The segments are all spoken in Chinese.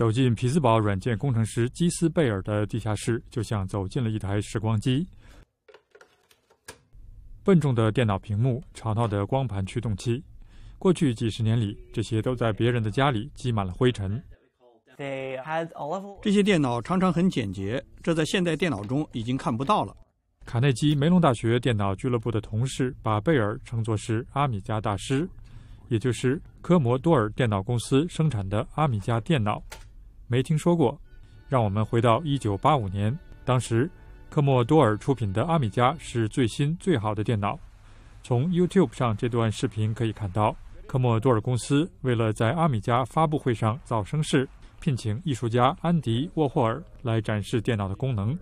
走进匹兹堡软件工程师基斯·贝尔的地下室，就像走进了一台时光机。笨重的电脑屏幕、吵闹的光盘驱动器，过去几十年里，这些都在别人的家里积满了灰尘。这些电脑常常很简洁，这在现代电脑中已经看不到了。卡内基梅隆大学电脑俱乐部的同事把贝尔称作是“阿米加大师”，也就是科摩多尔电脑公司生产的阿米加电脑。没听说过。让我们回到一九八五年，当时科莫多尔出品的阿米加是最新最好的电脑。从 YouTube 上这段视频可以看到，科莫多尔公司为了在阿米加发布会上造声势，聘请艺术家安迪沃霍尔来展示电脑的功能，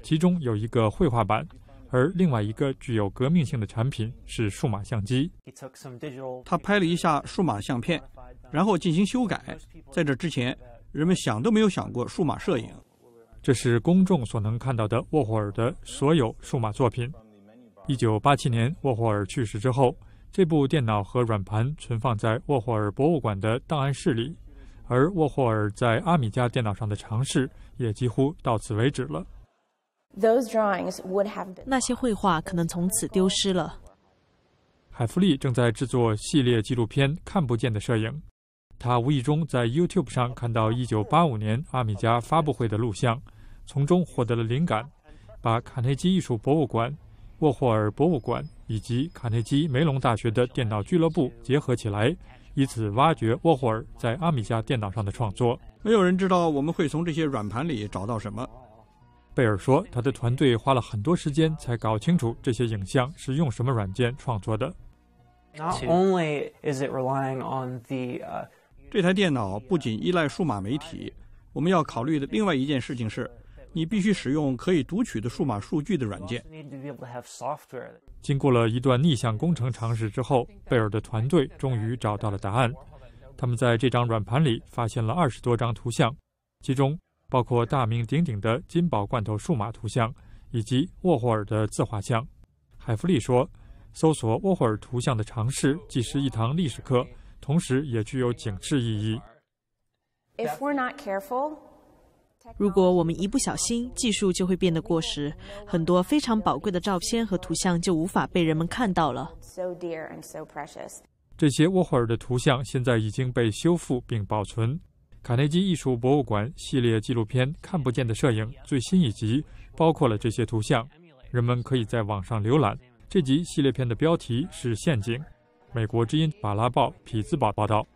其中有一个绘画版。而另外一个具有革命性的产品是数码相机。他拍了一下数码相片，然后进行修改。在这之前。人们想都没有想过数码摄影。这是公众所能看到的沃霍尔的所有数码作品。1987年沃霍尔去世之后，这部电脑和软盘存放在沃霍尔博物馆的档案室里，而沃霍尔在阿米加电脑上的尝试也几乎到此为止了。那些绘画可能从此丢失了。海弗利正在制作系列纪录片《看不见的摄影》。他无意中在 YouTube 上看到1985年阿米加发布会的录像，从中获得了灵感，把卡内基艺术博物馆、沃霍尔博物馆以及卡内基梅隆大学的电脑俱乐部结合起来，以此挖掘沃霍尔在阿米加电脑上的创作。没有人知道我们会从这些软盘里找到什么，贝尔说，他的团队花了很多时间才搞清楚这些影像是用什么软件创作的。Not only is it relying on the 这台电脑不仅依赖数码媒体，我们要考虑的另外一件事情是，你必须使用可以读取的数码数据的软件。经过了一段逆向工程尝试之后，贝尔的团队终于找到了答案。他们在这张软盘里发现了二十多张图像，其中包括大名鼎鼎的金宝罐头数码图像，以及沃霍尔的自画像。海弗利说：“搜索沃霍尔图像的尝试，既是一堂历史课。”同时也具有警示意义。If careful, we're not 如果我们一不小心，技术就会变得过时，很多非常宝贵的照片和图像就无法被人们看到了。这些沃霍尔的图像现在已经被修复并保存。卡内基艺术博物馆系列纪录片《看不见的摄影》最新一集包括了这些图像，人们可以在网上浏览。这集系列片的标题是“陷阱”。美国之音《马拉报》匹兹堡报道。